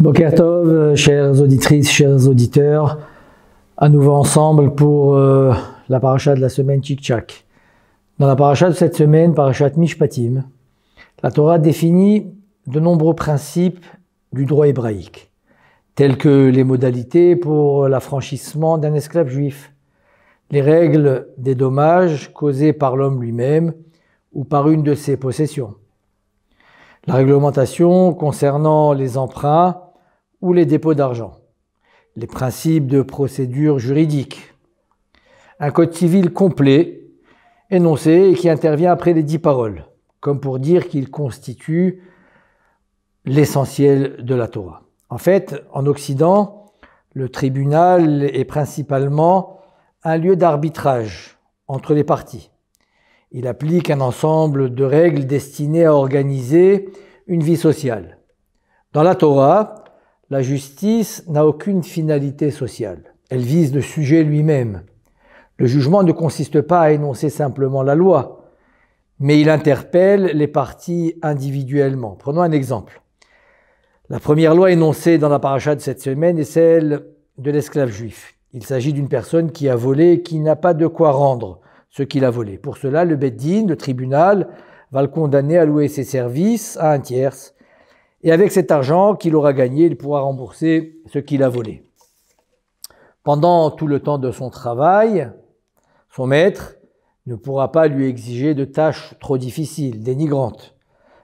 Boker euh, Tov, chères auditrices, chers auditeurs, à nouveau ensemble pour euh, la paracha de la semaine Tchik-Tchak. Dans la paracha de cette semaine, parachat Mishpatim, la Torah définit de nombreux principes du droit hébraïque, tels que les modalités pour l'affranchissement d'un esclave juif, les règles des dommages causés par l'homme lui-même ou par une de ses possessions, la réglementation concernant les emprunts ou les dépôts d'argent, les principes de procédure juridique, un code civil complet, énoncé et qui intervient après les dix paroles, comme pour dire qu'il constitue l'essentiel de la Torah. En fait, en Occident, le tribunal est principalement un lieu d'arbitrage entre les parties il applique un ensemble de règles destinées à organiser une vie sociale. Dans la Torah, la justice n'a aucune finalité sociale. Elle vise le sujet lui-même. Le jugement ne consiste pas à énoncer simplement la loi, mais il interpelle les parties individuellement. Prenons un exemple. La première loi énoncée dans la paracha de cette semaine est celle de l'esclave juif. Il s'agit d'une personne qui a volé et qui n'a pas de quoi rendre ce qu'il a volé. Pour cela, le Beddin, le tribunal, va le condamner à louer ses services à un tiers Et avec cet argent qu'il aura gagné, il pourra rembourser ce qu'il a volé. Pendant tout le temps de son travail, son maître ne pourra pas lui exiger de tâches trop difficiles, dénigrantes.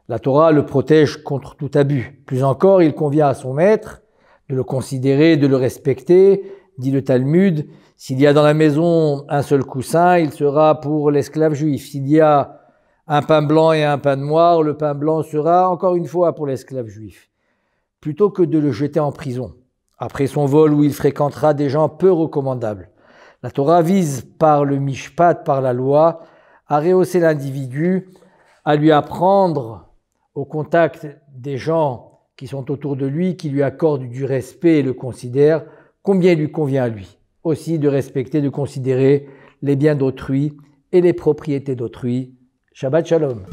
La Torah le protège contre tout abus. Plus encore, il convient à son maître de le considérer, de le respecter, dit le Talmud, s'il y a dans la maison un seul coussin, il sera pour l'esclave juif. S'il y a un pain blanc et un pain noir, le pain blanc sera encore une fois pour l'esclave juif. Plutôt que de le jeter en prison, après son vol où il fréquentera des gens peu recommandables. La Torah vise par le mishpat, par la loi, à rehausser l'individu, à lui apprendre au contact des gens qui sont autour de lui, qui lui accordent du respect et le considèrent, combien il lui convient à lui aussi de respecter, de considérer les biens d'autrui et les propriétés d'autrui. Shabbat Shalom.